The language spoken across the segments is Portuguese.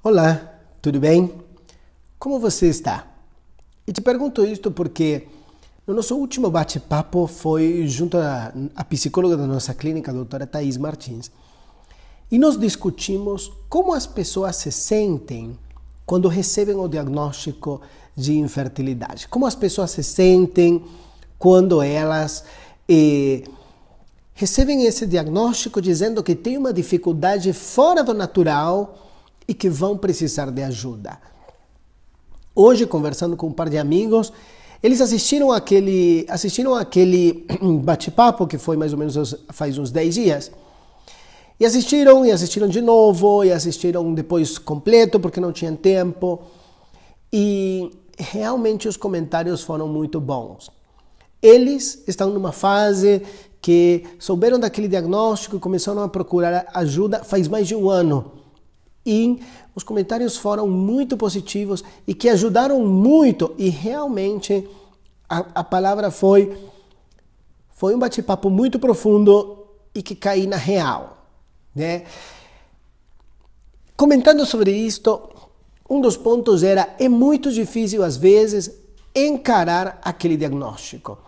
Olá, tudo bem? Como você está? E te pergunto isto porque no nosso último bate-papo foi junto à psicóloga da nossa clínica, a doutora Thais Martins, e nós discutimos como as pessoas se sentem quando recebem o diagnóstico de infertilidade, como as pessoas se sentem quando elas eh, recebem esse diagnóstico dizendo que tem uma dificuldade fora do natural e que vão precisar de ajuda. Hoje, conversando com um par de amigos, eles assistiram aquele, assistiram aquele bate-papo que foi mais ou menos faz uns 10 dias. E assistiram, e assistiram de novo, e assistiram depois completo, porque não tinham tempo. E realmente os comentários foram muito bons. Eles estão numa fase que souberam daquele diagnóstico e começaram a procurar ajuda faz mais de um ano e os comentários foram muito positivos e que ajudaram muito e realmente a, a palavra foi foi um bate-papo muito profundo e que caí na real, né? Comentando sobre isto, um dos pontos era é muito difícil às vezes encarar aquele diagnóstico.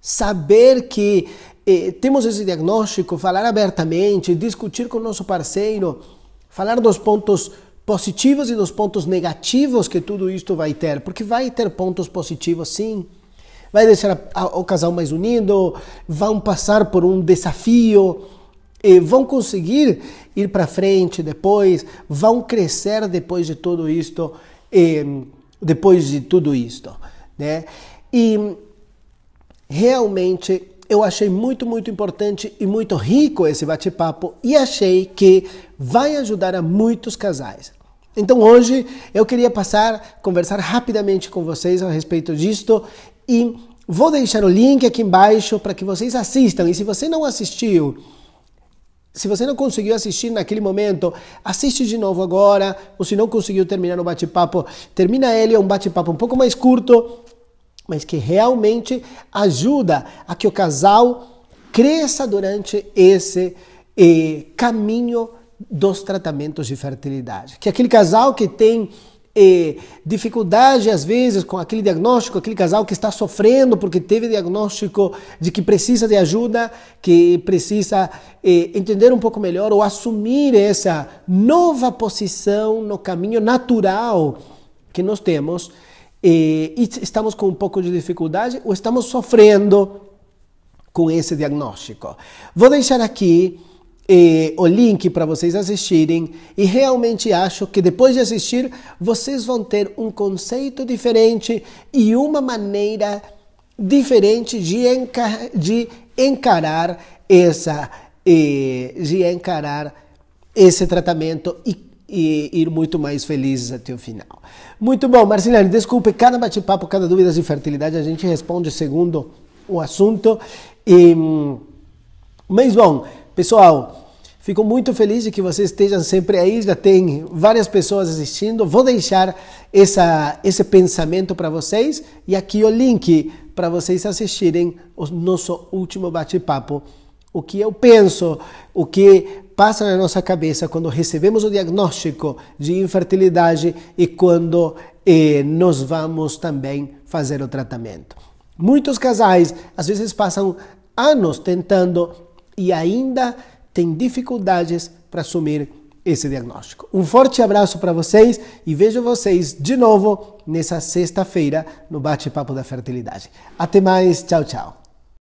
Saber que eh, temos esse diagnóstico, falar abertamente, discutir com o nosso parceiro, falar dos pontos positivos e dos pontos negativos que tudo isto vai ter, porque vai ter pontos positivos sim. Vai deixar o casal mais unido, vão passar por um desafio, vão conseguir ir para frente depois, vão crescer depois de tudo isto, depois de tudo isto, né? E realmente eu achei muito, muito importante e muito rico esse bate-papo e achei que vai ajudar a muitos casais. Então hoje eu queria passar, conversar rapidamente com vocês a respeito disto e vou deixar o link aqui embaixo para que vocês assistam. E se você não assistiu, se você não conseguiu assistir naquele momento, assiste de novo agora. Ou se não conseguiu terminar o bate-papo, termina ele. É um bate-papo um pouco mais curto mas que realmente ajuda a que o casal cresça durante esse eh, caminho dos tratamentos de fertilidade. Que aquele casal que tem eh, dificuldade, às vezes, com aquele diagnóstico, aquele casal que está sofrendo porque teve diagnóstico de que precisa de ajuda, que precisa eh, entender um pouco melhor ou assumir essa nova posição no caminho natural que nós temos e estamos com um pouco de dificuldade ou estamos sofrendo com esse diagnóstico. Vou deixar aqui eh, o link para vocês assistirem e realmente acho que depois de assistir vocês vão ter um conceito diferente e uma maneira diferente de, enca de encarar essa eh, de encarar esse tratamento e e ir muito mais felizes até o final. Muito bom, Marcelino, desculpe, cada bate-papo, cada dúvida de fertilidade a gente responde segundo o assunto. E, hum, mas bom, pessoal, fico muito feliz de que vocês estejam sempre aí, já tem várias pessoas assistindo. Vou deixar essa, esse pensamento para vocês e aqui o link para vocês assistirem o nosso último bate-papo. O que eu penso, o que passa na nossa cabeça quando recebemos o diagnóstico de infertilidade e quando eh, nós vamos também fazer o tratamento. Muitos casais às vezes passam anos tentando e ainda têm dificuldades para assumir esse diagnóstico. Um forte abraço para vocês e vejo vocês de novo nessa sexta-feira no Bate-Papo da Fertilidade. Até mais, tchau, tchau.